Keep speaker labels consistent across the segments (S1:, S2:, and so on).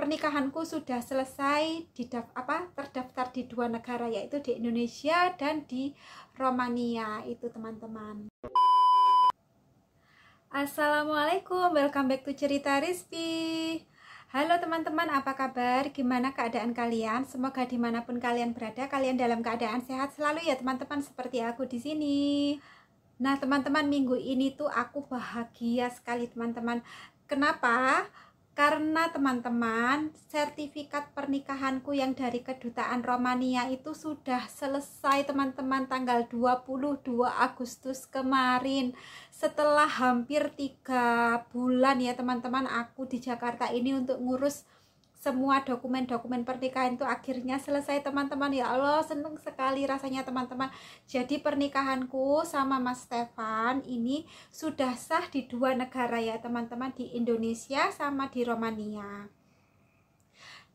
S1: pernikahanku sudah selesai di apa terdaftar di dua negara yaitu di Indonesia dan di Romania itu teman-teman. Assalamualaikum, welcome back to Cerita Rizky Halo teman-teman, apa kabar? Gimana keadaan kalian? Semoga dimanapun kalian berada, kalian dalam keadaan sehat selalu ya teman-teman Seperti aku di sini Nah teman-teman, minggu ini tuh aku bahagia sekali teman-teman Kenapa? karena teman-teman sertifikat pernikahanku yang dari kedutaan Romania itu sudah selesai teman-teman tanggal 22 Agustus kemarin setelah hampir tiga bulan ya teman-teman aku di Jakarta ini untuk ngurus semua dokumen-dokumen pernikahan itu akhirnya selesai teman-teman ya Allah seneng sekali rasanya teman-teman jadi pernikahanku sama Mas Stefan ini sudah sah di dua negara ya teman-teman di Indonesia sama di Romania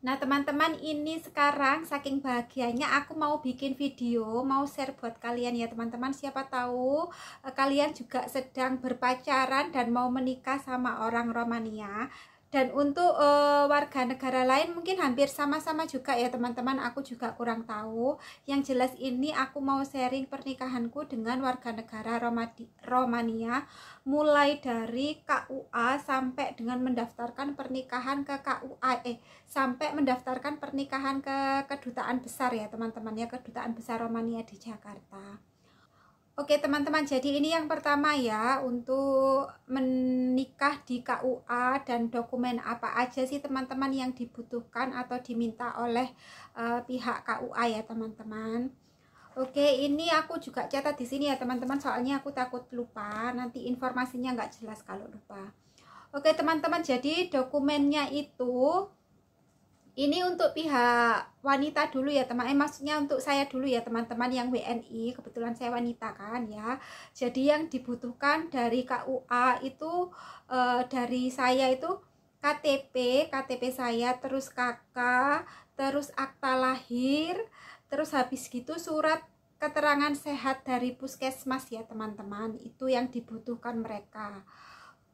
S1: Nah teman-teman ini sekarang saking bahagianya aku mau bikin video mau share buat kalian ya teman-teman siapa tahu eh, kalian juga sedang berpacaran dan mau menikah sama orang Romania dan untuk uh, warga negara lain mungkin hampir sama-sama juga ya teman-teman aku juga kurang tahu yang jelas ini aku mau sharing pernikahanku dengan warga negara Romadi Romania mulai dari KUA sampai dengan mendaftarkan pernikahan ke KUA eh sampai mendaftarkan pernikahan ke kedutaan besar ya teman-teman ya kedutaan besar Romania di Jakarta Oke teman-teman, jadi ini yang pertama ya untuk menikah di KUA dan dokumen apa aja sih teman-teman yang dibutuhkan atau diminta oleh uh, pihak KUA ya teman-teman. Oke, ini aku juga catat di sini ya teman-teman, soalnya aku takut lupa, nanti informasinya nggak jelas kalau lupa. Oke teman-teman, jadi dokumennya itu ini untuk pihak wanita dulu ya teman eh maksudnya untuk saya dulu ya teman-teman yang WNI kebetulan saya wanita kan ya jadi yang dibutuhkan dari KUA itu eh, dari saya itu KTP KTP saya terus KK terus akta lahir terus habis gitu surat keterangan sehat dari puskesmas ya teman-teman itu yang dibutuhkan mereka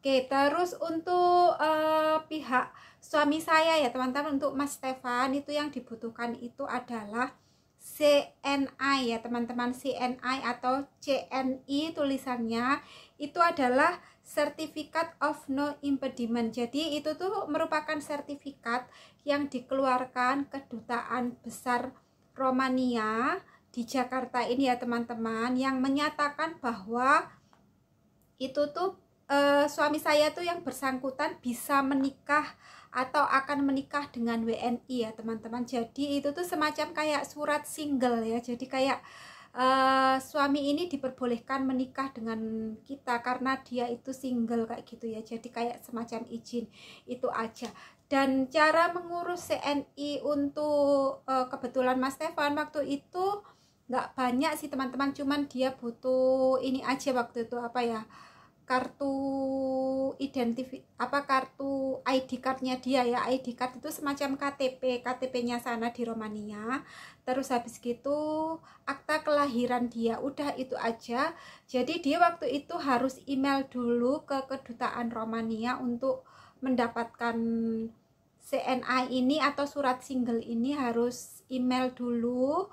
S1: Oke, terus untuk uh, pihak suami saya ya teman-teman untuk Mas Stefan itu yang dibutuhkan itu adalah CNI ya teman-teman CNI atau CNI tulisannya itu adalah Certificate of No Impediment. Jadi itu tuh merupakan sertifikat yang dikeluarkan Kedutaan Besar Romania di Jakarta ini ya teman-teman yang menyatakan bahwa itu tuh uh, suami saya tuh yang bersangkutan bisa menikah atau akan menikah dengan WNI ya teman-teman jadi itu tuh semacam kayak surat single ya jadi kayak uh, suami ini diperbolehkan menikah dengan kita karena dia itu single kayak gitu ya jadi kayak semacam izin itu aja dan cara mengurus CNI untuk uh, kebetulan Mas Stefan waktu itu nggak banyak sih teman-teman cuman dia butuh ini aja waktu itu apa ya uh, kartu identifi apa kartu ID cardnya dia ya ID card itu semacam KTP KTP-nya sana di Romania terus habis gitu akta kelahiran dia udah itu aja jadi dia waktu itu harus email dulu ke kedutaan Romania untuk mendapatkan CNA ini atau surat single ini harus email dulu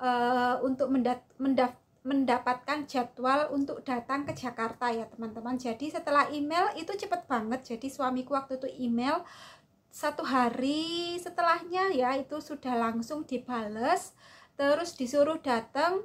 S1: uh, untuk mendaftar mendapatkan jadwal untuk datang ke Jakarta ya teman-teman jadi setelah email itu cepet banget jadi suamiku waktu itu email satu hari setelahnya ya itu sudah langsung dibales terus disuruh datang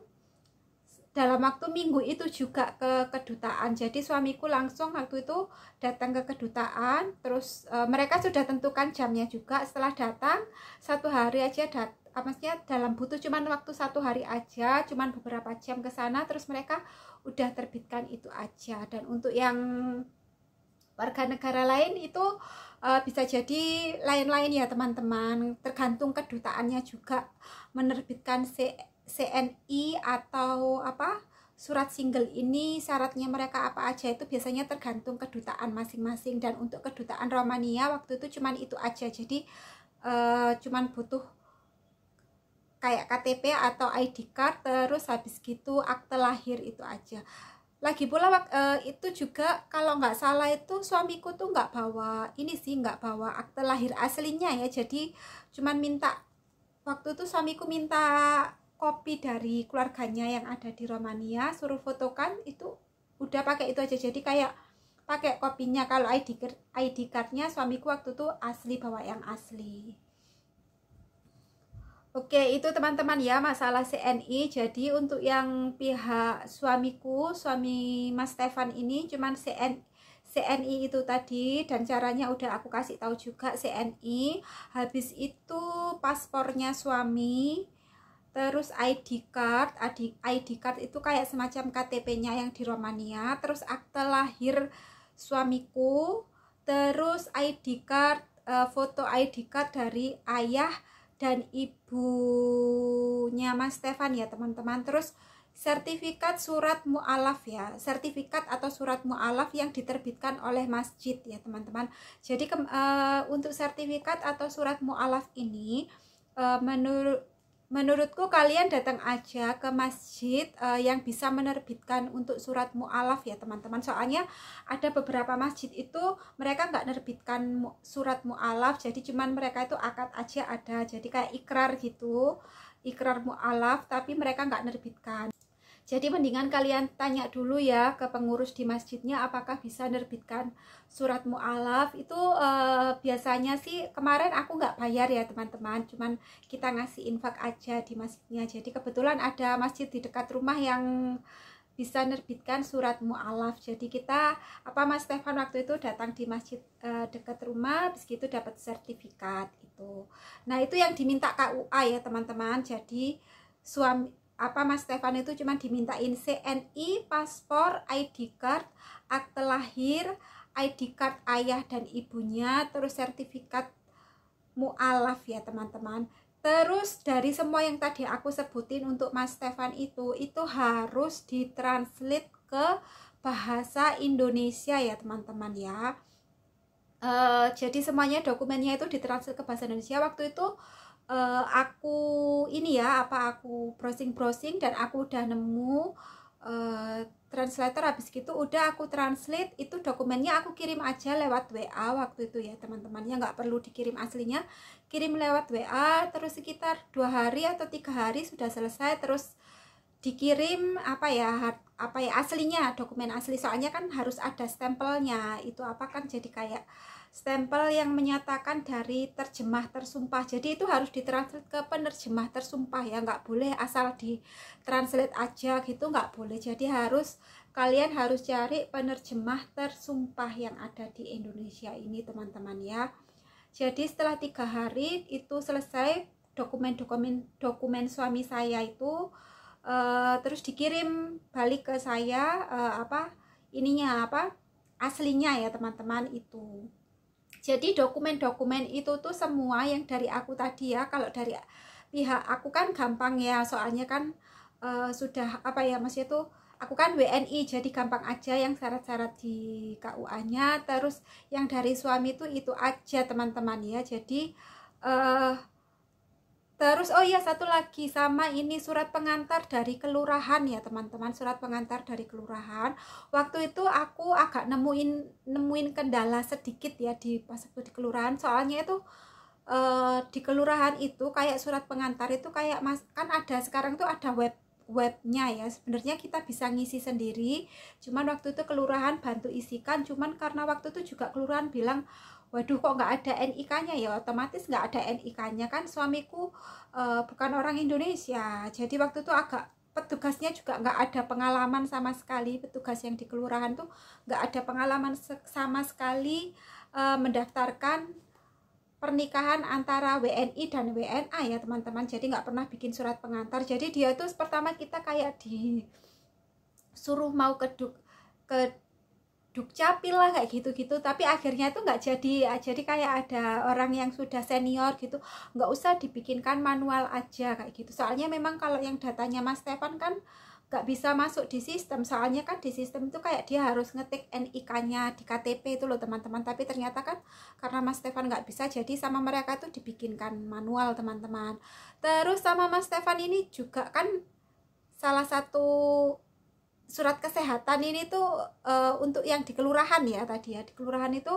S1: dalam waktu minggu itu juga ke kedutaan jadi suamiku langsung waktu itu datang ke kedutaan terus e, mereka sudah tentukan jamnya juga setelah datang satu hari aja dat Ah, maksudnya dalam butuh cuman waktu satu hari aja cuman beberapa jam ke sana terus mereka udah terbitkan itu aja dan untuk yang warga negara lain itu uh, bisa jadi lain-lain ya teman-teman tergantung kedutaannya juga menerbitkan C CNI atau apa surat single ini syaratnya mereka apa aja itu biasanya tergantung kedutaan masing-masing dan untuk kedutaan Romania waktu itu cuman itu aja jadi uh, cuman butuh kayak KTP atau ID card terus habis gitu akte lahir itu aja lagi pula uh, itu juga kalau nggak salah itu suamiku tuh nggak bawa ini sih nggak bawa akte lahir aslinya ya jadi cuman minta waktu itu suamiku minta kopi dari keluarganya yang ada di Romania suruh fotokan itu udah pakai itu aja jadi kayak pakai kopinya kalau ID ID cardnya suamiku waktu itu asli bawa yang asli Oke, itu teman-teman ya masalah CNI. Jadi untuk yang pihak suamiku, suami Mas Stefan ini cuman CN, CNI itu tadi dan caranya udah aku kasih tahu juga CNI. Habis itu paspornya suami, terus ID card, ID, ID card itu kayak semacam KTP-nya yang di Romania, terus akte lahir suamiku, terus ID card, eh, foto ID card dari ayah dan ibunya Mas Stefan ya teman-teman terus sertifikat surat mu'alaf ya sertifikat atau surat mu'alaf yang diterbitkan oleh masjid ya teman-teman jadi ke, e, eh, untuk sertifikat atau surat mu'alaf ini e, eh, menurut menurutku kalian datang aja ke masjid uh, yang bisa menerbitkan untuk surat mu'alaf ya teman-teman soalnya ada beberapa masjid itu mereka nggak nerbitkan mu surat mu'alaf jadi cuman mereka itu akad aja ada jadi kayak ikrar gitu ikrar mu'alaf tapi mereka nggak nerbitkan jadi mendingan kalian tanya dulu ya ke pengurus di masjidnya apakah bisa nerbitkan surat mu'alaf. Itu eh, biasanya sih kemarin aku nggak bayar ya teman-teman, cuman kita ngasih infak aja di masjidnya. Jadi kebetulan ada masjid di dekat rumah yang bisa nerbitkan surat mu'alaf jadi kita apa mas Stefan waktu itu datang di masjid eh, dekat rumah habis itu dapat sertifikat itu nah itu yang diminta KUA ya teman-teman jadi suami apa Mas Stefan itu cuma dimintain CNI, paspor, ID card, akte lahir, ID card ayah dan ibunya, terus sertifikat mualaf ya teman-teman. Terus dari semua yang tadi aku sebutin untuk Mas Stefan itu, itu harus ditranslate ke bahasa Indonesia ya teman-teman ya. Uh, jadi semuanya dokumennya itu ditranslate ke bahasa Indonesia. Waktu itu uh, aku ini ya apa aku browsing-browsing dan aku udah nemu uh, translator habis gitu udah aku translate itu dokumennya aku kirim aja lewat WA waktu itu ya teman-temannya nggak perlu dikirim aslinya kirim lewat WA terus sekitar dua hari atau tiga hari sudah selesai terus dikirim apa ya apa ya aslinya dokumen asli soalnya kan harus ada stempelnya itu apa kan jadi kayak stempel yang menyatakan dari terjemah tersumpah. Jadi itu harus ditranslate ke penerjemah tersumpah ya, nggak boleh asal di translate aja gitu, nggak boleh. Jadi harus kalian harus cari penerjemah tersumpah yang ada di Indonesia ini teman-teman ya. Jadi setelah tiga hari itu selesai dokumen-dokumen dokumen suami saya itu uh, terus dikirim balik ke saya uh, apa ininya apa aslinya ya teman-teman itu jadi dokumen-dokumen itu tuh semua yang dari aku tadi ya, kalau dari pihak aku kan gampang ya, soalnya kan uh, sudah apa ya mas itu, aku kan WNI jadi gampang aja yang syarat-syarat di KUA-nya, terus yang dari suami tuh itu aja teman-teman ya. Jadi eh Terus oh iya satu lagi sama ini surat pengantar dari kelurahan ya teman-teman surat pengantar dari kelurahan waktu itu aku agak nemuin nemuin kendala sedikit ya di pas aku di kelurahan soalnya itu eh, di kelurahan itu kayak surat pengantar itu kayak mas kan ada sekarang tuh ada web webnya ya sebenarnya kita bisa ngisi sendiri cuman waktu itu kelurahan bantu isikan cuman karena waktu itu juga kelurahan bilang waduh kok nggak ada NIK-nya ya otomatis nggak ada NIK-nya kan suamiku uh, bukan orang Indonesia jadi waktu itu agak petugasnya juga nggak ada pengalaman sama sekali petugas yang di kelurahan tuh nggak ada pengalaman sama sekali e, mendaftarkan pernikahan antara WNI dan WNA ya teman-teman jadi nggak pernah bikin surat pengantar jadi dia tuh pertama kita kayak disuruh mau ke, ke dukcapil lah kayak gitu-gitu tapi akhirnya itu nggak jadi ah, jadi kayak ada orang yang sudah senior gitu nggak usah dibikinkan manual aja kayak gitu soalnya memang kalau yang datanya Mas Stefan kan nggak bisa masuk di sistem soalnya kan di sistem itu kayak dia harus ngetik NIK nya di KTP itu loh teman-teman tapi ternyata kan karena Mas Stefan nggak bisa jadi sama mereka tuh dibikinkan manual teman-teman terus sama Mas Stefan ini juga kan salah satu surat kesehatan ini tuh uh, untuk yang di kelurahan ya tadi ya di kelurahan itu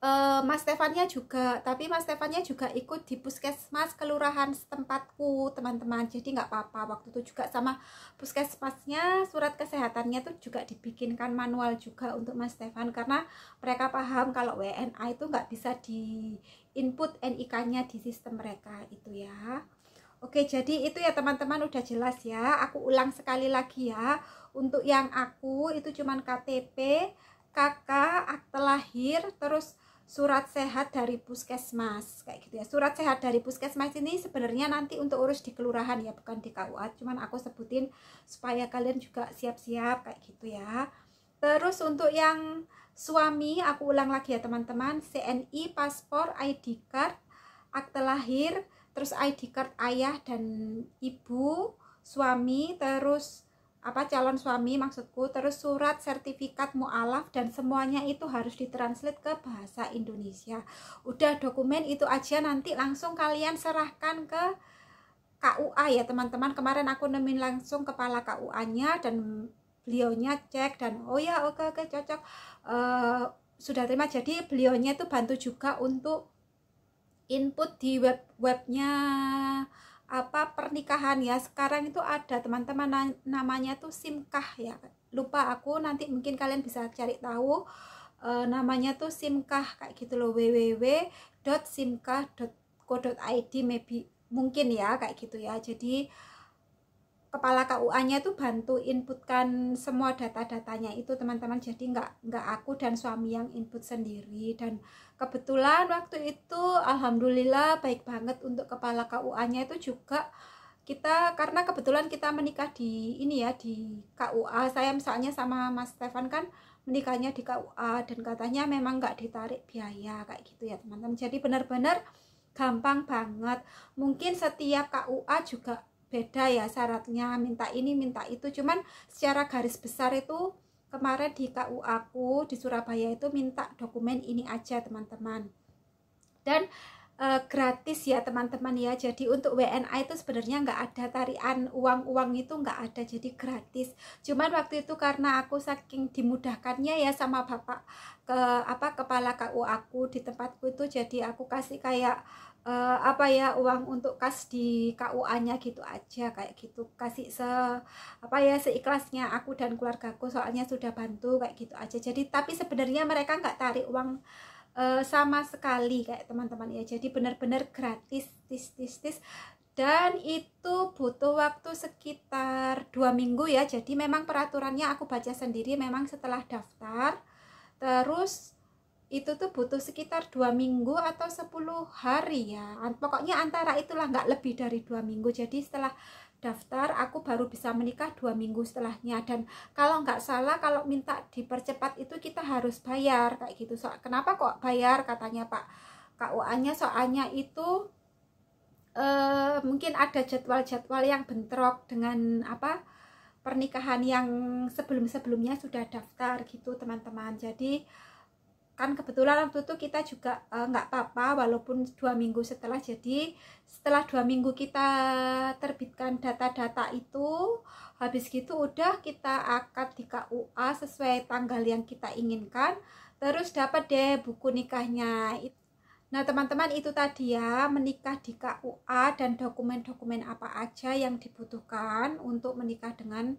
S1: uh, Mas Stefannya juga tapi Mas Stefannya juga ikut di puskesmas kelurahan setempatku teman-teman jadi nggak apa-apa waktu itu juga sama puskesmasnya surat kesehatannya tuh juga dibikinkan manual juga untuk Mas Stefan karena mereka paham kalau WNI itu nggak bisa di input NIK-nya di sistem mereka itu ya Oke, jadi itu ya teman-teman udah jelas ya. Aku ulang sekali lagi ya. Untuk yang aku itu cuman KTP, KK, akte lahir, terus surat sehat dari puskesmas kayak gitu ya. Surat sehat dari puskesmas ini sebenarnya nanti untuk urus di kelurahan ya, bukan di KUA. Cuman aku sebutin supaya kalian juga siap-siap kayak gitu ya. Terus untuk yang suami, aku ulang lagi ya teman-teman, CNI, paspor, ID card, akte lahir, terus ID card ayah dan ibu suami terus apa calon suami maksudku terus surat sertifikat mualaf dan semuanya itu harus ditranslate ke bahasa Indonesia udah dokumen itu aja nanti langsung kalian serahkan ke KUA ya teman-teman kemarin aku nemin langsung kepala KUA nya dan beliaunya cek dan oh ya oke okay, oke okay, cocok uh, sudah terima jadi beliaunya itu bantu juga untuk input di web webnya apa pernikahan ya sekarang itu ada teman-teman namanya tuh simkah ya lupa aku nanti mungkin kalian bisa cari tahu e, namanya tuh simkah kayak gitu loh www.simkah.co.id maybe mungkin ya kayak gitu ya jadi kepala KUA-nya itu bantu inputkan semua data-datanya itu teman-teman jadi nggak nggak aku dan suami yang input sendiri dan kebetulan waktu itu alhamdulillah baik banget untuk kepala KUA-nya itu juga kita karena kebetulan kita menikah di ini ya di KUA saya misalnya sama Mas Stefan kan menikahnya di KUA dan katanya memang nggak ditarik biaya kayak gitu ya teman-teman jadi benar-benar gampang banget mungkin setiap KUA juga beda ya syaratnya minta ini minta itu cuman secara garis besar itu kemarin di KU aku di Surabaya itu minta dokumen ini aja teman-teman dan e, gratis ya teman-teman ya jadi untuk WNA itu sebenarnya nggak ada tarian uang-uang itu nggak ada jadi gratis cuman waktu itu karena aku saking dimudahkannya ya sama bapak ke apa kepala KU aku di tempatku itu jadi aku kasih kayak uh, apa ya uang untuk kas di KUA-nya gitu aja kayak gitu kasih se apa ya seikhlasnya aku dan keluargaku soalnya sudah bantu kayak gitu aja jadi tapi sebenarnya mereka nggak tarik uang uh, sama sekali kayak teman-teman ya jadi benar-benar gratis tis tis tis dan itu butuh waktu sekitar dua minggu ya jadi memang peraturannya aku baca sendiri memang setelah daftar terus itu tuh butuh sekitar dua minggu atau 10 hari ya pokoknya antara itulah nggak lebih dari dua minggu jadi setelah daftar aku baru bisa menikah dua minggu setelahnya dan kalau nggak salah kalau minta dipercepat itu kita harus bayar kayak gitu so, kenapa kok bayar katanya pak KUA nya soalnya itu eh, mungkin ada jadwal-jadwal yang bentrok dengan apa pernikahan yang sebelum-sebelumnya sudah daftar gitu teman-teman jadi kan kebetulan waktu itu kita juga eh, nggak uh, apa-apa walaupun dua minggu setelah jadi setelah dua minggu kita terbitkan data-data itu habis gitu udah kita akad di KUA sesuai tanggal yang kita inginkan terus dapat deh buku nikahnya nah teman-teman itu tadi ya menikah di KUA dan dokumen-dokumen apa aja yang dibutuhkan untuk menikah dengan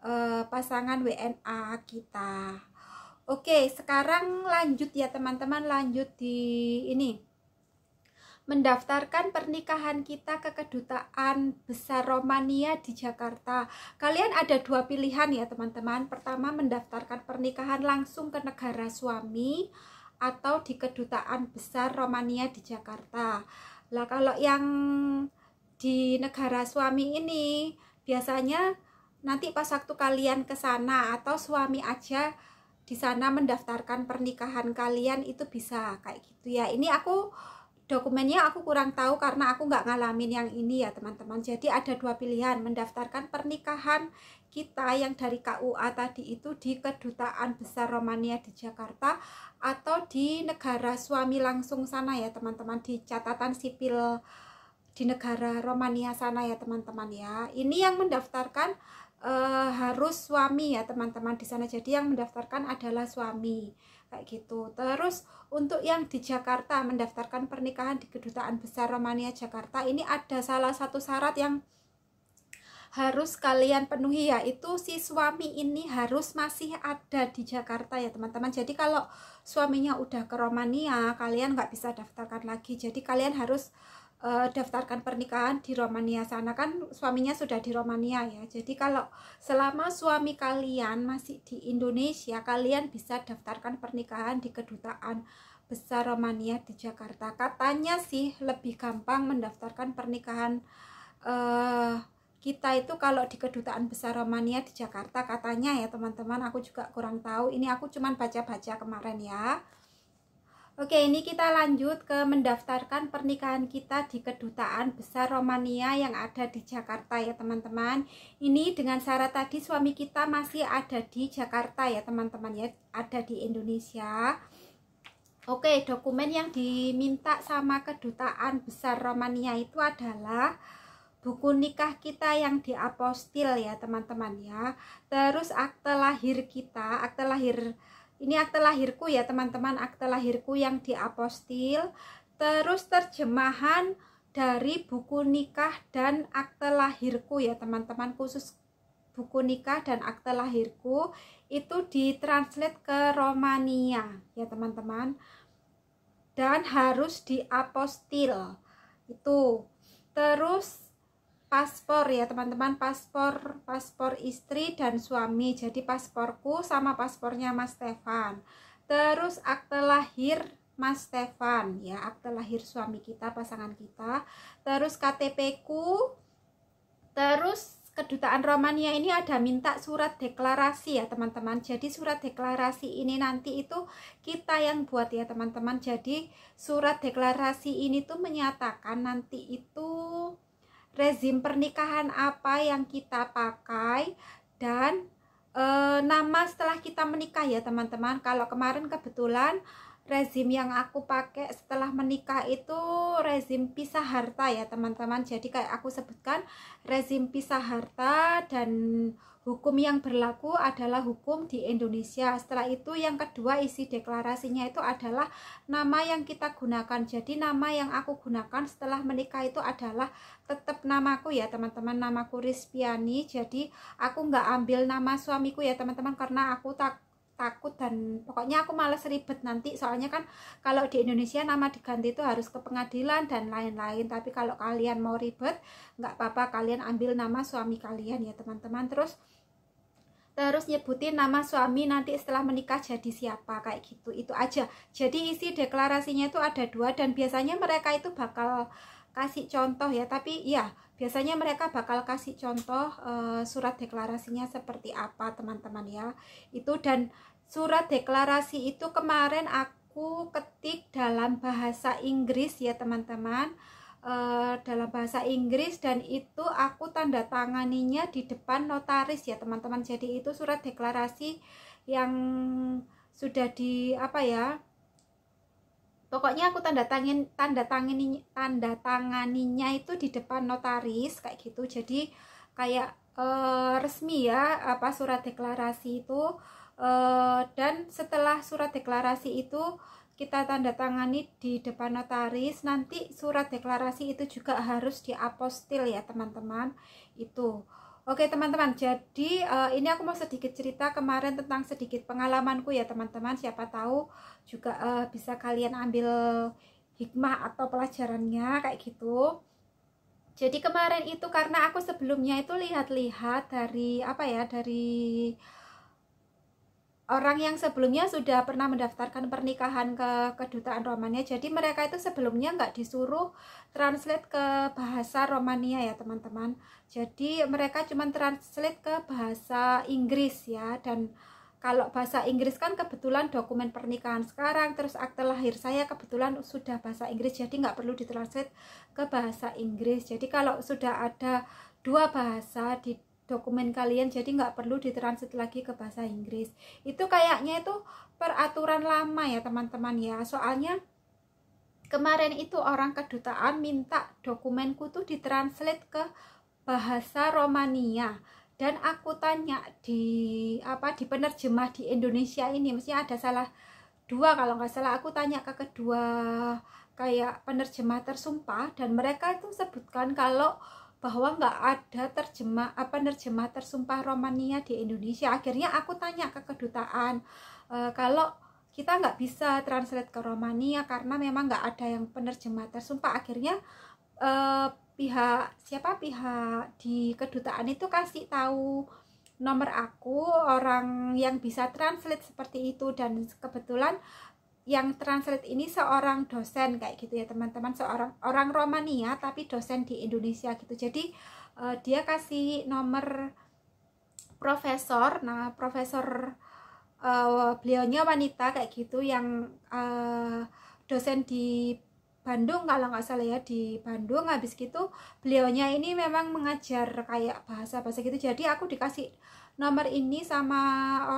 S1: uh, pasangan WNA kita Oke, sekarang lanjut ya teman-teman, lanjut di ini. Mendaftarkan pernikahan kita ke kedutaan besar Romania di Jakarta. Kalian ada dua pilihan ya teman-teman. Pertama mendaftarkan pernikahan langsung ke negara suami atau di kedutaan besar Romania di Jakarta. Lah kalau yang di negara suami ini biasanya nanti pas waktu kalian ke sana atau suami aja di sana mendaftarkan pernikahan kalian itu bisa kayak gitu ya ini aku dokumennya aku kurang tahu karena aku nggak ngalamin yang ini ya teman-teman jadi ada dua pilihan mendaftarkan pernikahan kita yang dari KUA tadi itu di kedutaan besar Romania di Jakarta atau di negara suami langsung sana ya teman-teman di catatan sipil di negara Romania sana ya teman-teman ya ini yang mendaftarkan uh, harus suami ya teman-teman di sana jadi yang mendaftarkan adalah suami kayak gitu terus untuk yang di Jakarta mendaftarkan pernikahan di kedutaan besar Romania Jakarta ini ada salah satu syarat yang harus kalian penuhi yaitu si suami ini harus masih ada di Jakarta ya teman-teman jadi kalau suaminya udah ke Romania kalian nggak bisa daftarkan lagi jadi kalian harus uh, daftarkan pernikahan di Romania sana kan suaminya sudah di Romania ya. Jadi kalau selama suami kalian masih di Indonesia, kalian bisa daftarkan pernikahan di kedutaan besar Romania di Jakarta. Katanya sih lebih gampang mendaftarkan pernikahan uh, kita itu kalau di kedutaan besar Romania di Jakarta katanya ya teman-teman aku juga kurang tahu ini aku cuman baca-baca kemarin ya Oke, ini kita lanjut ke mendaftarkan pernikahan kita di Kedutaan Besar Romania yang ada di Jakarta ya teman-teman. Ini dengan syarat tadi suami kita masih ada di Jakarta ya teman-teman ya, ada di Indonesia. Oke, dokumen yang diminta sama Kedutaan Besar Romania itu adalah buku nikah kita yang diapostil ya teman-teman ya. Terus akte lahir kita, akte lahir ini akte lahirku ya teman-teman akte lahirku yang diapostil terus terjemahan dari buku nikah dan akte lahirku ya teman-teman khusus buku nikah dan akte lahirku itu ditranslate ke Romania ya teman-teman dan harus diapostil itu terus paspor ya teman-teman paspor paspor istri dan suami jadi pasporku sama paspornya Mas Stefan terus akte lahir Mas Stefan ya akte lahir suami kita pasangan kita terus KTP ku terus kedutaan Romania ini ada minta surat deklarasi ya teman-teman jadi surat deklarasi ini nanti itu kita yang buat ya teman-teman jadi surat deklarasi ini tuh menyatakan nanti itu rezim pernikahan apa yang kita pakai dan e, nama setelah kita menikah ya teman-teman kalau kemarin kebetulan rezim yang aku pakai setelah menikah itu rezim pisah harta ya teman-teman jadi kayak aku sebutkan rezim pisah harta dan Hukum yang berlaku adalah hukum di Indonesia. Setelah itu yang kedua isi deklarasinya itu adalah nama yang kita gunakan. Jadi nama yang aku gunakan setelah menikah itu adalah tetap namaku ya teman-teman. Namaku Rispiani. Jadi aku nggak ambil nama suamiku ya teman-teman karena aku tak takut dan pokoknya aku males ribet nanti soalnya kan kalau di Indonesia nama diganti itu harus ke pengadilan dan lain-lain tapi kalau kalian mau ribet nggak apa-apa kalian ambil nama suami kalian ya teman-teman terus terus nyebutin nama suami nanti setelah menikah jadi siapa kayak gitu itu aja jadi isi deklarasinya itu ada dua dan biasanya mereka itu bakal kasih contoh ya tapi ya biasanya mereka bakal kasih contoh e, surat deklarasinya seperti apa teman-teman ya itu dan surat deklarasi itu kemarin aku ketik dalam bahasa Inggris ya teman-teman Eh, dalam bahasa Inggris dan itu aku tanda tanganinya di depan notaris ya teman-teman jadi itu surat deklarasi yang sudah di apa ya pokoknya aku tanda tangan tanda tangin tanda tanganinya itu di depan notaris kayak gitu jadi kayak uh, resmi ya apa surat deklarasi itu uh, dan setelah surat deklarasi itu kita tanda tangani di depan notaris nanti surat deklarasi itu juga harus diapostil ya teman-teman itu Oke teman-teman, jadi uh, ini aku mau sedikit cerita kemarin tentang sedikit pengalamanku ya teman-teman. Siapa tahu juga uh, bisa kalian ambil hikmah atau pelajarannya kayak gitu. Jadi kemarin itu karena aku sebelumnya itu lihat-lihat dari apa ya dari orang yang sebelumnya sudah pernah mendaftarkan pernikahan ke kedutaan Romania jadi mereka itu sebelumnya nggak disuruh translate ke bahasa Romania ya teman-teman jadi mereka cuma translate ke bahasa Inggris ya dan kalau bahasa Inggris kan kebetulan dokumen pernikahan sekarang terus akte lahir saya kebetulan sudah bahasa Inggris jadi nggak perlu ditranslate ke bahasa Inggris jadi kalau sudah ada dua bahasa di dokumen kalian jadi nggak perlu ditransit lagi ke bahasa Inggris itu kayaknya itu peraturan lama ya teman-teman ya soalnya kemarin itu orang kedutaan minta dokumenku tuh ditranslate ke bahasa Romania dan aku tanya di apa di penerjemah di Indonesia ini mestinya ada salah dua kalau nggak salah aku tanya ke kedua kayak penerjemah tersumpah dan mereka itu sebutkan kalau bahwa nggak ada terjemah apa nerjemah tersumpah Romania di Indonesia akhirnya aku tanya ke kedutaan e, kalau kita nggak bisa translate ke Romania karena memang nggak ada yang penerjemah tersumpah akhirnya e, pihak siapa pihak di kedutaan itu kasih tahu nomor aku orang yang bisa translate seperti itu dan kebetulan yang translate ini seorang dosen kayak gitu ya teman-teman seorang orang Romania tapi dosen di Indonesia gitu jadi uh, dia kasih nomor profesor nah profesor uh, beliaunya wanita kayak gitu yang uh, dosen di Bandung kalau nggak salah ya di Bandung habis gitu beliaunya ini memang mengajar kayak bahasa-bahasa gitu jadi aku dikasih nomor ini sama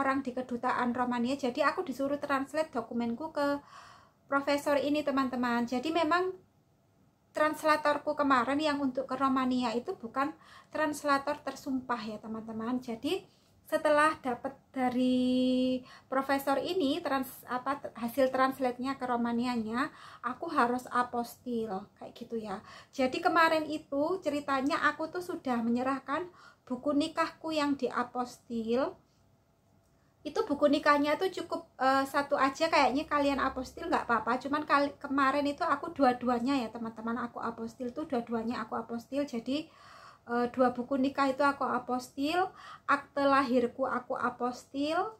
S1: orang di kedutaan Romania jadi aku disuruh translate dokumenku ke profesor ini teman-teman jadi memang translatorku kemarin yang untuk ke Romania itu bukan translator tersumpah ya teman-teman jadi setelah dapat dari profesor ini trans apa hasil translate-nya ke Romanianya aku harus apostil kayak gitu ya jadi kemarin itu ceritanya aku tuh sudah menyerahkan buku nikahku yang di apostil itu buku nikahnya tuh cukup uh, satu aja kayaknya kalian apostil nggak apa-apa cuman kali, kemarin itu aku dua-duanya ya teman-teman aku apostil tuh dua-duanya aku apostil jadi e, dua buku nikah itu aku apostil akte lahirku aku apostil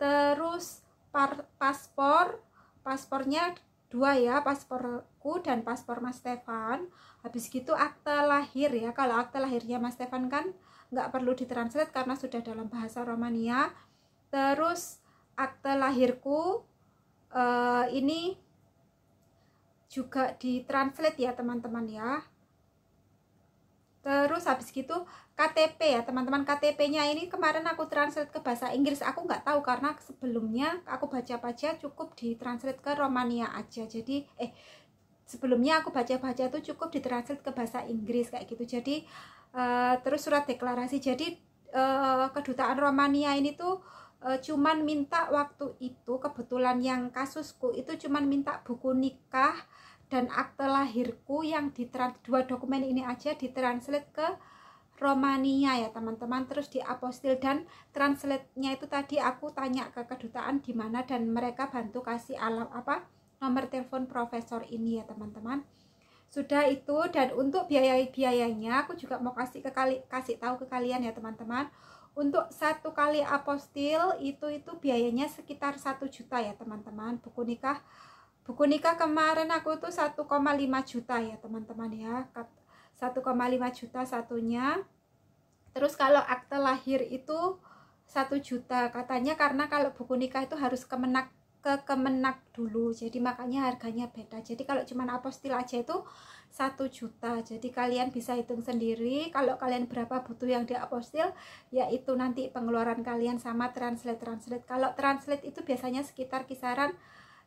S1: terus par, paspor paspornya dua ya pasporku dan paspor Mas Stefan habis gitu akte lahir ya kalau akte lahirnya Mas Stefan kan nggak perlu ditranslate karena sudah dalam bahasa Romania terus akte lahirku uh, ini juga ditranslate ya teman-teman ya Terus habis gitu KTP ya teman-teman KTP-nya ini kemarin aku translate ke bahasa Inggris aku nggak tahu karena sebelumnya aku baca-baca cukup di translate ke Romania aja jadi eh sebelumnya aku baca-baca tuh cukup di translate ke bahasa Inggris kayak gitu jadi uh, terus surat deklarasi jadi uh, kedutaan Romania ini tuh uh, cuman minta waktu itu kebetulan yang kasusku itu cuman minta buku nikah dan akte lahirku yang di dua dokumen ini aja ditranslate ke Romania ya teman-teman terus di apostil dan translate-nya itu tadi aku tanya ke kedutaan di mana dan mereka bantu kasih alam apa nomor telepon profesor ini ya teman-teman sudah itu dan untuk biaya-biayanya aku juga mau kasih ke kali kasih tahu ke kalian ya teman-teman untuk satu kali apostil itu itu biayanya sekitar satu juta ya teman-teman buku nikah buku nikah kemarin aku tuh 1,5 juta ya teman-teman ya 1,5 juta satunya terus kalau akte lahir itu 1 juta katanya karena kalau buku nikah itu harus kemenak ke kemenak dulu jadi makanya harganya beda jadi kalau cuman apostil aja itu 1 juta jadi kalian bisa hitung sendiri kalau kalian berapa butuh yang di apostil yaitu nanti pengeluaran kalian sama translate-translate kalau translate itu biasanya sekitar kisaran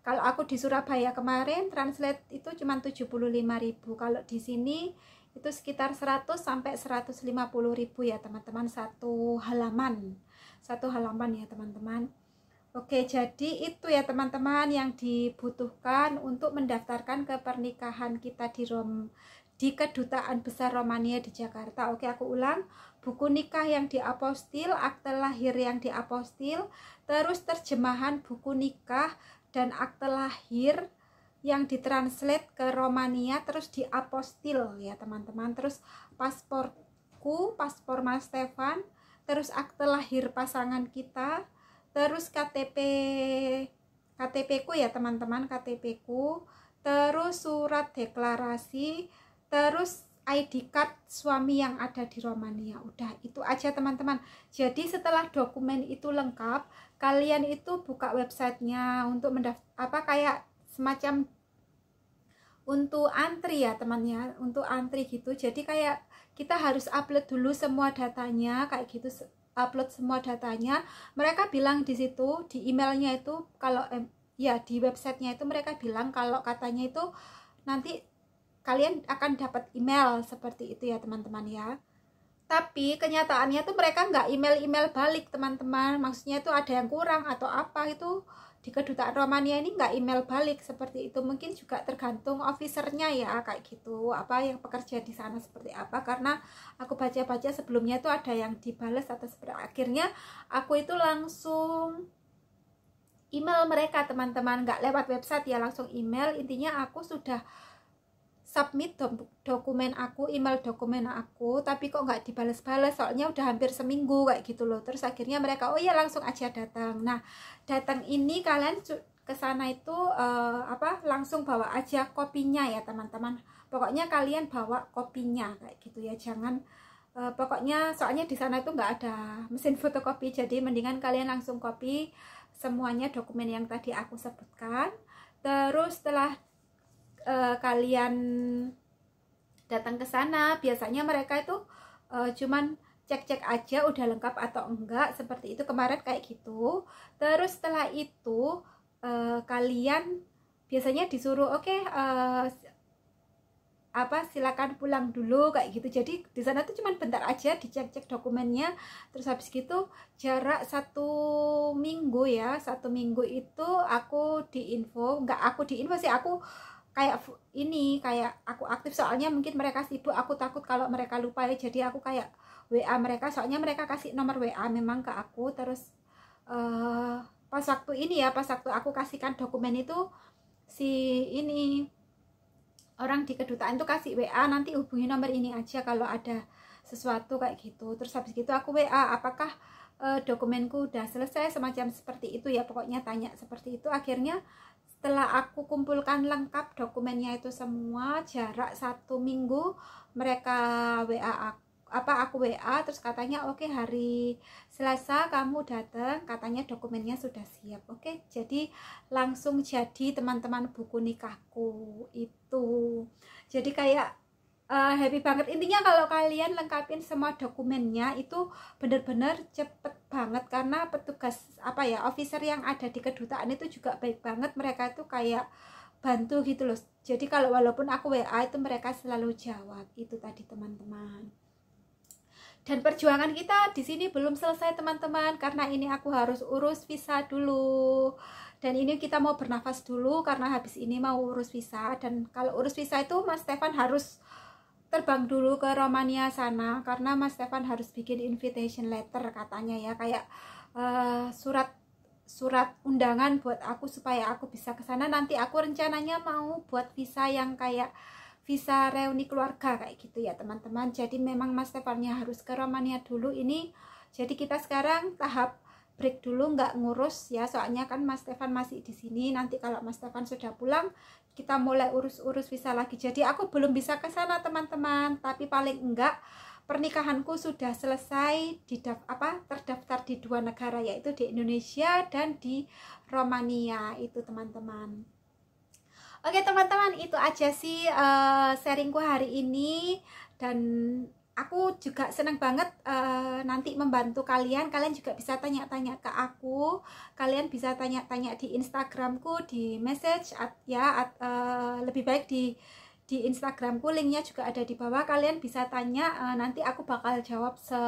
S1: kalau aku di Surabaya kemarin translate itu cuma 75.000. Kalau di sini itu sekitar 100 sampai 150.000 ya teman-teman satu halaman. Satu halaman ya teman-teman. Oke, jadi itu ya teman-teman yang dibutuhkan untuk mendaftarkan ke pernikahan kita di Rom di Kedutaan Besar Romania di Jakarta. Oke, aku ulang. Buku nikah yang di apostil, akte lahir yang di apostil, terus terjemahan buku nikah, dan akte lahir yang ditranslate ke Romania terus di apostil ya teman-teman terus pasporku paspor Mas Stefan terus akte lahir pasangan kita terus KTP KTP ku ya teman-teman KTP ku terus surat deklarasi terus ID card suami yang ada di Romania udah itu aja teman-teman jadi setelah dokumen itu lengkap kalian itu buka websitenya untuk mendaftar apa kayak semacam untuk antri ya temannya untuk antri gitu jadi kayak kita harus upload dulu semua datanya kayak gitu upload semua datanya mereka bilang di situ di emailnya itu kalau ya di websitenya itu mereka bilang kalau katanya itu nanti kalian akan dapat email seperti itu ya teman-teman ya tapi kenyataannya tuh mereka nggak email-email balik teman-teman maksudnya itu ada yang kurang atau apa itu di kedutaan Romania ini nggak email balik seperti itu mungkin juga tergantung ofisernya ya kayak gitu apa yang pekerja di sana seperti apa karena aku baca-baca sebelumnya itu ada yang dibales atau seperti akhirnya aku itu langsung email mereka teman-teman nggak lewat website ya langsung email intinya aku sudah submit do dokumen aku, email dokumen aku, tapi kok nggak dibales-bales, soalnya udah hampir seminggu kayak gitu loh. Terus akhirnya mereka, oh ya langsung aja datang. Nah, datang ini kalian ke sana itu uh, apa langsung bawa aja kopinya ya teman-teman. Pokoknya kalian bawa kopinya kayak gitu ya, jangan uh, pokoknya soalnya di sana itu nggak ada mesin fotokopi, jadi mendingan kalian langsung copy semuanya dokumen yang tadi aku sebutkan. Terus setelah uh, kalian datang ke sana biasanya mereka itu uh, cuman cek-cek aja udah lengkap atau enggak seperti itu kemarin kayak gitu terus setelah itu uh, kalian biasanya disuruh oke okay, uh, apa silakan pulang dulu kayak gitu jadi di sana tuh cuman bentar aja dicek cek dokumennya terus habis gitu jarak satu minggu ya satu minggu itu aku diinfo nggak aku diinfo sih aku kayak ini kayak aku aktif soalnya mungkin mereka sibuk aku takut kalau mereka lupa ya jadi aku kayak WA mereka soalnya mereka kasih nomor WA memang ke aku terus uh, pas waktu ini ya pas waktu aku kasihkan dokumen itu si ini orang di kedutaan itu kasih WA nanti hubungi nomor ini aja kalau ada sesuatu kayak gitu terus habis gitu aku WA apakah uh, dokumenku udah selesai semacam seperti itu ya pokoknya tanya seperti itu akhirnya setelah aku kumpulkan lengkap dokumennya itu semua jarak satu minggu mereka WA aku apa aku WA terus katanya oke okay, hari Selasa kamu datang katanya dokumennya sudah siap oke okay? jadi langsung jadi teman-teman buku nikahku itu jadi kayak uh, happy banget intinya kalau kalian lengkapin semua dokumennya itu bener-bener cepet banget karena petugas apa ya officer yang ada di kedutaan itu juga baik banget mereka itu kayak bantu gitu loh jadi kalau walaupun aku WA itu mereka selalu jawab itu tadi teman-teman dan perjuangan kita di sini belum selesai teman-teman karena ini aku harus urus visa dulu dan ini kita mau bernafas dulu karena habis ini mau urus visa dan kalau urus visa itu Mas Stefan harus terbang dulu ke Romania sana karena Mas Stefan harus bikin invitation letter katanya ya kayak uh, surat surat undangan buat aku supaya aku bisa ke sana nanti aku rencananya mau buat visa yang kayak visa reuni keluarga kayak gitu ya teman-teman jadi memang Mas Stefannya harus ke Romania dulu ini jadi kita sekarang tahap break dulu nggak ngurus ya soalnya kan Mas Stefan masih di sini nanti kalau Mas Stefan sudah pulang kita mulai urus-urus visa lagi jadi aku belum bisa ke sana teman-teman tapi paling enggak pernikahanku sudah selesai di apa terdaftar di dua negara yaitu di Indonesia dan di Romania itu teman-teman Oke teman-teman itu aja sih uh, sharingku hari ini dan aku juga senang banget uh, nanti membantu kalian. Kalian juga bisa tanya-tanya ke aku. Kalian bisa tanya-tanya di Instagramku, di message at, ya at, uh, lebih baik di di Instagramku linknya juga ada di bawah kalian bisa tanya uh, nanti aku bakal jawab se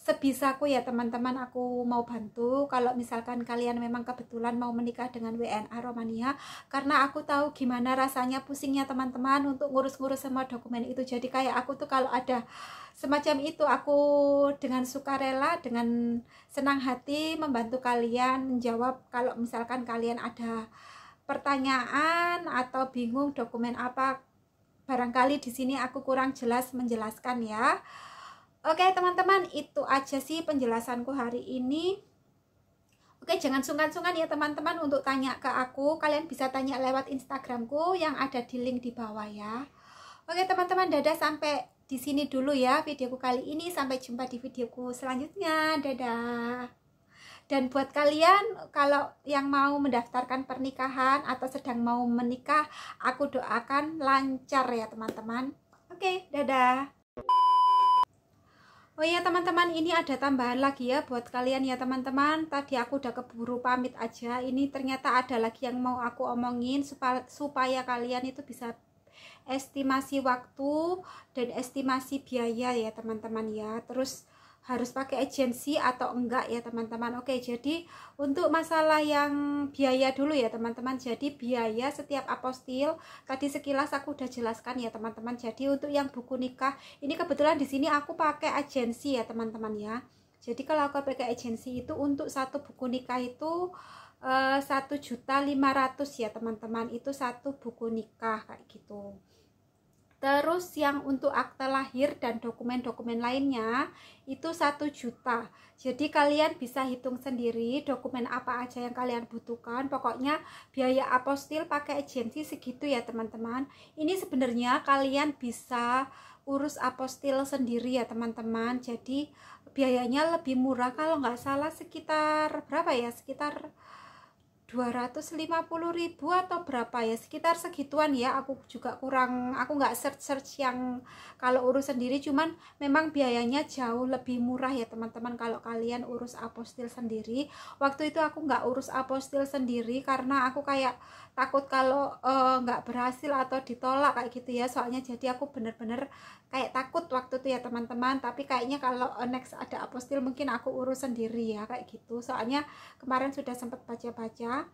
S1: sebisaku ya teman-teman aku mau bantu kalau misalkan kalian memang kebetulan mau menikah dengan WNA Romania karena aku tahu gimana rasanya pusingnya teman-teman untuk ngurus-ngurus semua dokumen itu jadi kayak aku tuh kalau ada semacam itu aku dengan sukarela dengan senang hati membantu kalian menjawab kalau misalkan kalian ada pertanyaan atau bingung dokumen apa barangkali di sini aku kurang jelas menjelaskan ya. Oke teman-teman itu aja sih penjelasanku hari ini. Oke jangan sungkan-sungkan ya teman-teman untuk tanya ke aku. Kalian bisa tanya lewat Instagramku yang ada di link di bawah ya. Oke teman-teman dadah sampai di sini dulu ya videoku kali ini. Sampai jumpa di videoku selanjutnya. Dadah. Dan buat kalian kalau yang mau mendaftarkan pernikahan atau sedang mau menikah, aku doakan lancar ya teman-teman. Oke, dadah. Oh iya teman-teman ini ada tambahan lagi ya buat kalian ya teman-teman Tadi aku udah keburu pamit aja Ini ternyata ada lagi yang mau aku omongin Supaya, supaya kalian itu bisa estimasi waktu dan estimasi biaya ya teman-teman ya Terus harus pakai agensi atau enggak ya teman-teman oke jadi untuk masalah yang biaya dulu ya teman-teman jadi biaya setiap apostil tadi sekilas aku udah jelaskan ya teman-teman jadi untuk yang buku nikah ini kebetulan di sini aku pakai agensi ya teman-teman ya jadi kalau aku pakai agensi itu untuk satu buku nikah itu eh, satu juta lima ratus ya teman-teman itu satu buku nikah kayak gitu Terus yang untuk akta lahir dan dokumen-dokumen lainnya itu satu juta. Jadi kalian bisa hitung sendiri dokumen apa aja yang kalian butuhkan. Pokoknya biaya apostil pakai agensi segitu ya teman-teman. Ini sebenarnya kalian bisa urus apostil sendiri ya teman-teman. Jadi biayanya lebih murah kalau nggak salah sekitar berapa ya? Sekitar ribu atau berapa ya sekitar segituan ya aku juga kurang aku nggak search-search yang kalau urus sendiri cuman memang biayanya jauh lebih murah ya teman-teman kalau kalian urus apostil sendiri waktu itu aku nggak urus apostil sendiri karena aku kayak takut kalau eh, nggak uh, berhasil atau ditolak kayak gitu ya soalnya jadi aku bener-bener kayak takut waktu itu ya teman-teman tapi kayaknya kalau uh, next ada apostil mungkin aku urus sendiri ya kayak gitu soalnya kemarin sudah sempat baca-baca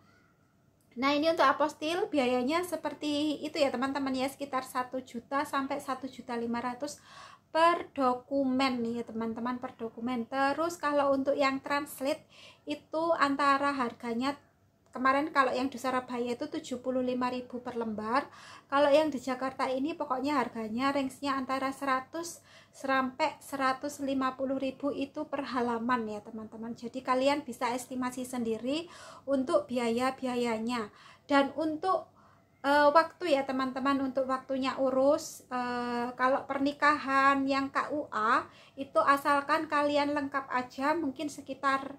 S1: Nah ini untuk apostil biayanya seperti itu ya teman-teman ya sekitar 1 juta sampai 1 juta 500 per dokumen nih ya teman-teman per dokumen terus kalau untuk yang translate itu antara harganya kemarin kalau yang di Surabaya itu 75.000 per lembar kalau yang di Jakarta ini pokoknya harganya range-nya antara 100 sampai 150.000 itu per halaman ya teman-teman jadi kalian bisa estimasi sendiri untuk biaya-biayanya dan untuk uh, waktu ya teman-teman untuk waktunya urus uh, kalau pernikahan yang KUA itu asalkan kalian lengkap aja mungkin sekitar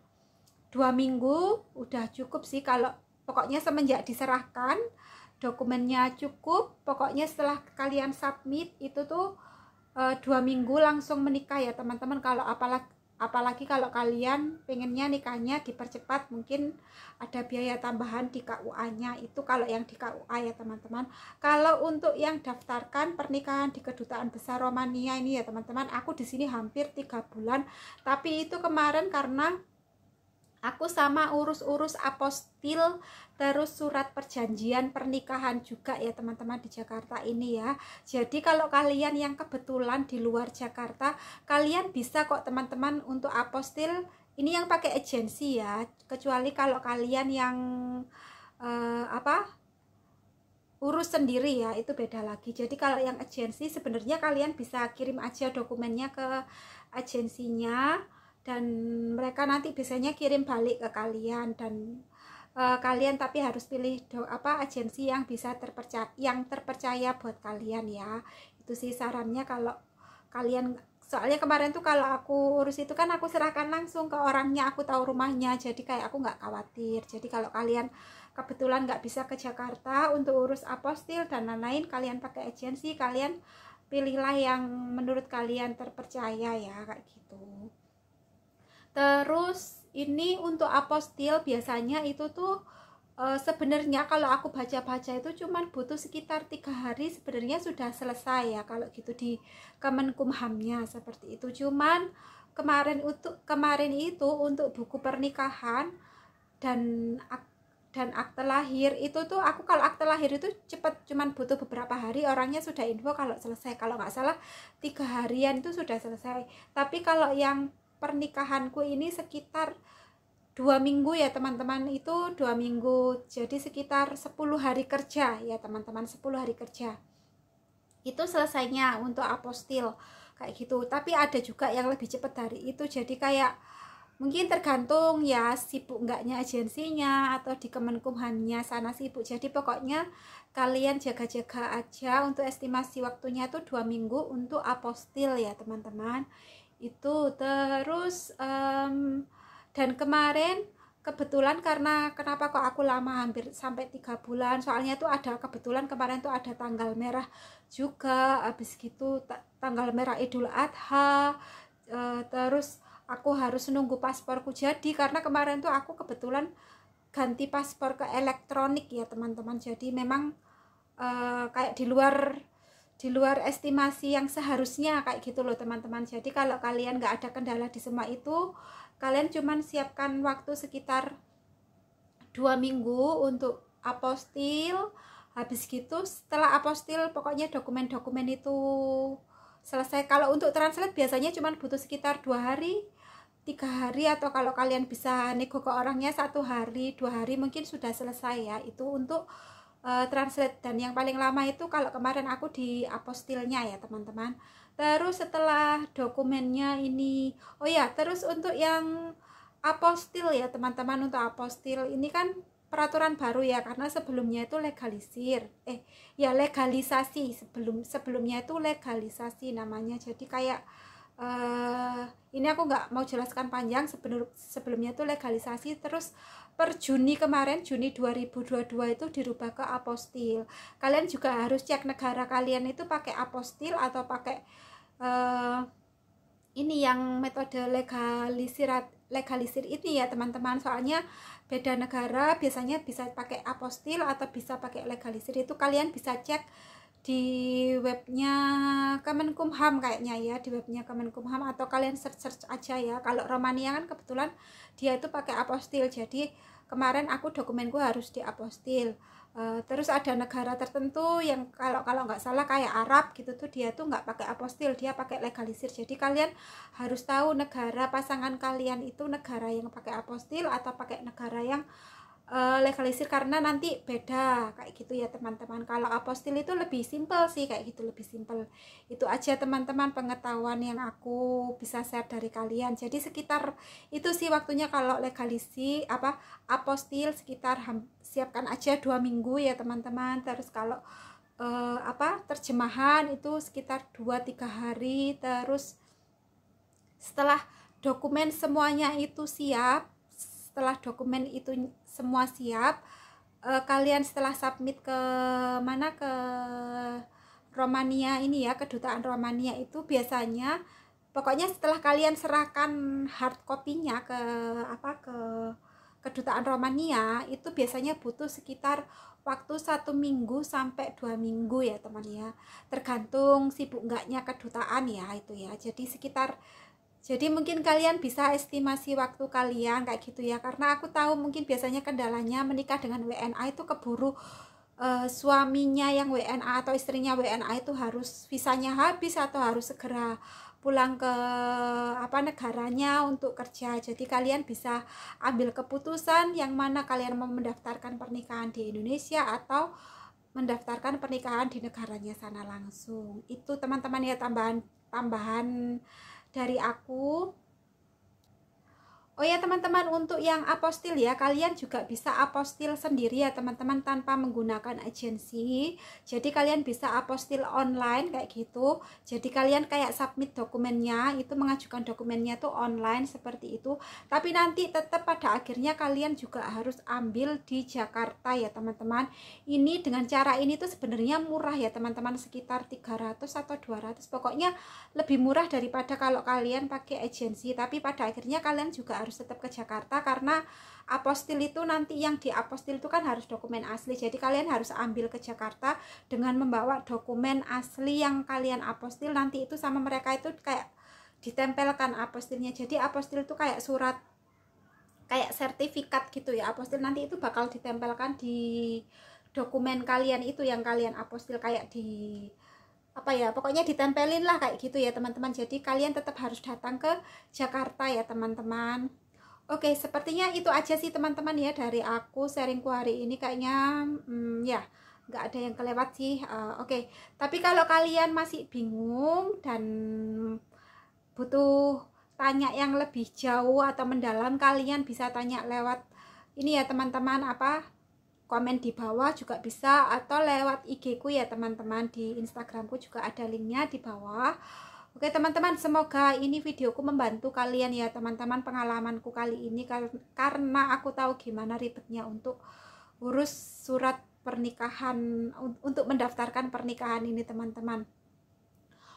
S1: dua minggu udah cukup sih kalau pokoknya semenjak diserahkan dokumennya cukup pokoknya setelah kalian submit itu tuh e, dua minggu langsung menikah ya teman-teman kalau apalagi apalagi kalau kalian pengennya nikahnya dipercepat mungkin ada biaya tambahan di KUA-nya itu kalau yang di KUA ya teman-teman kalau untuk yang daftarkan pernikahan di kedutaan besar Romania ini ya teman-teman aku di sini hampir tiga bulan tapi itu kemarin karena Aku sama urus-urus apostil terus surat perjanjian pernikahan juga ya teman-teman di Jakarta ini ya. Jadi kalau kalian yang kebetulan di luar Jakarta, kalian bisa kok teman-teman untuk apostil ini yang pakai agensi ya. Kecuali kalau kalian yang uh, apa? urus sendiri ya itu beda lagi jadi kalau yang agensi sebenarnya kalian bisa kirim aja dokumennya ke agensinya dan mereka nanti biasanya kirim balik ke kalian dan uh, kalian tapi harus pilih do, apa agensi yang bisa terpercaya yang terpercaya buat kalian ya itu sih sarannya kalau kalian soalnya kemarin tuh kalau aku urus itu kan aku serahkan langsung ke orangnya aku tahu rumahnya jadi kayak aku nggak khawatir jadi kalau kalian kebetulan nggak bisa ke Jakarta untuk urus apostil dan lain-lain kalian pakai agensi kalian pilihlah yang menurut kalian terpercaya ya kayak gitu terus ini untuk apostil biasanya itu tuh e, sebenarnya kalau aku baca-baca itu cuman butuh sekitar tiga hari sebenarnya sudah selesai ya kalau gitu di Kemenkumhamnya seperti itu cuman kemarin untuk kemarin itu untuk buku pernikahan dan dan akte lahir itu tuh aku kalau akte lahir itu cepet cuman butuh beberapa hari orangnya sudah info kalau selesai kalau nggak salah tiga harian itu sudah selesai tapi kalau yang pernikahanku ini sekitar dua minggu ya teman-teman itu dua minggu jadi sekitar 10 hari kerja ya teman-teman 10 hari kerja itu selesainya untuk apostil kayak gitu tapi ada juga yang lebih cepat dari itu jadi kayak mungkin tergantung ya sibuk enggaknya agensinya atau di kemenkumhannya sana sibuk jadi pokoknya kalian jaga-jaga aja untuk estimasi waktunya itu dua minggu untuk apostil ya teman-teman itu terus um, dan kemarin kebetulan karena kenapa kok aku lama hampir sampai tiga bulan soalnya itu ada kebetulan kemarin itu ada tanggal merah juga habis gitu tanggal merah Idul Adha e, terus aku harus nunggu pasporku jadi karena kemarin tuh aku kebetulan ganti paspor ke elektronik ya teman-teman jadi memang e, kayak di luar di luar estimasi yang seharusnya kayak gitu loh teman-teman jadi kalau kalian nggak ada kendala di semua itu kalian cuman siapkan waktu sekitar dua minggu untuk apostil habis gitu setelah apostil pokoknya dokumen-dokumen itu selesai kalau untuk translate biasanya cuma butuh sekitar dua hari tiga hari atau kalau kalian bisa nego ke orangnya satu hari dua hari mungkin sudah selesai ya itu untuk Eh, translate dan yang paling lama itu kalau kemarin aku di apostilnya ya teman-teman terus setelah dokumennya ini oh ya terus untuk yang apostil ya teman-teman untuk apostil ini kan peraturan baru ya karena sebelumnya itu legalisir eh ya legalisasi sebelum sebelumnya itu legalisasi namanya jadi kayak uh, ini aku nggak mau jelaskan panjang sebelum sebelumnya itu legalisasi terus per Juni kemarin Juni 2022 itu dirubah ke apostil kalian juga harus cek negara kalian itu pakai apostil atau pakai uh, ini yang metode legalisir legalisir ini ya teman-teman soalnya beda negara biasanya bisa pakai apostil atau bisa pakai legalisir itu kalian bisa cek di webnya Kemenkumham kayaknya ya di webnya Kemenkumham atau kalian search search aja ya kalau Romania kan kebetulan dia itu pakai apostil jadi kemarin aku dokumenku harus di apostil uh, eh, terus ada negara tertentu yang kalau kalau nggak salah kayak Arab gitu tuh dia tuh nggak pakai apostil dia pakai legalisir jadi kalian harus tahu negara pasangan kalian itu negara yang pakai apostil atau pakai negara yang uh, legalisir karena nanti beda kayak gitu ya teman-teman kalau apostil itu lebih simpel sih kayak gitu lebih simpel itu aja teman-teman pengetahuan yang aku bisa share dari kalian jadi sekitar itu sih waktunya kalau legalisi apa apostil sekitar siapkan aja dua minggu ya teman-teman terus kalau uh, apa terjemahan itu sekitar dua tiga hari terus setelah dokumen semuanya itu siap setelah dokumen itu semua siap uh, kalian setelah submit ke mana ke Romania ini ya kedutaan Romania itu biasanya pokoknya setelah kalian serahkan hard copy-nya ke apa ke kedutaan Romania itu biasanya butuh sekitar waktu satu minggu sampai dua minggu ya teman ya tergantung sibuk enggaknya kedutaan ya itu ya jadi sekitar jadi mungkin kalian bisa estimasi waktu kalian kayak gitu ya karena aku tahu mungkin biasanya kendalanya menikah dengan WNA itu keburu uh, suaminya yang WNA atau istrinya WNA itu harus visanya habis atau harus segera pulang ke apa negaranya untuk kerja. Jadi kalian bisa ambil keputusan yang mana kalian mau mendaftarkan pernikahan di Indonesia atau mendaftarkan pernikahan di negaranya sana langsung. Itu teman-teman ya tambahan tambahan dari aku Oh ya teman-teman untuk yang apostil ya kalian juga bisa apostil sendiri ya teman-teman tanpa menggunakan agensi jadi kalian bisa apostil online kayak gitu jadi kalian kayak submit dokumennya itu mengajukan dokumennya tuh online seperti itu tapi nanti tetap pada akhirnya kalian juga harus ambil di Jakarta ya teman-teman ini dengan cara ini tuh sebenarnya murah ya teman-teman sekitar 300 atau 200 pokoknya lebih murah daripada kalau kalian pakai agensi tapi pada akhirnya kalian juga harus tetap ke Jakarta karena apostil itu nanti yang di apostil itu kan harus dokumen asli. Jadi kalian harus ambil ke Jakarta dengan membawa dokumen asli yang kalian apostil nanti itu sama mereka itu kayak ditempelkan apostilnya. Jadi apostil itu kayak surat kayak sertifikat gitu ya. Apostil nanti itu bakal ditempelkan di dokumen kalian itu yang kalian apostil kayak di apa ya pokoknya ditempelin lah kayak gitu ya teman-teman jadi kalian tetap harus datang ke Jakarta ya teman-teman oke sepertinya itu aja sih teman-teman ya dari aku sharingku hari ini kayaknya hmm, ya nggak ada yang kelewat sih uh, oke okay. tapi kalau kalian masih bingung dan butuh tanya yang lebih jauh atau mendalam kalian bisa tanya lewat ini ya teman-teman apa komen di bawah juga bisa atau lewat IG ku ya teman-teman di Instagramku juga ada linknya di bawah Oke teman-teman semoga ini videoku membantu kalian ya teman-teman pengalamanku kali ini karena aku tahu gimana ribetnya untuk urus surat pernikahan untuk mendaftarkan pernikahan ini teman-teman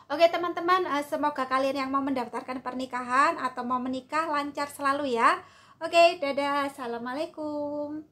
S1: Oke teman-teman eh, semoga kalian yang mau mendaftarkan pernikahan atau mau menikah lancar selalu ya Oke dadah assalamualaikum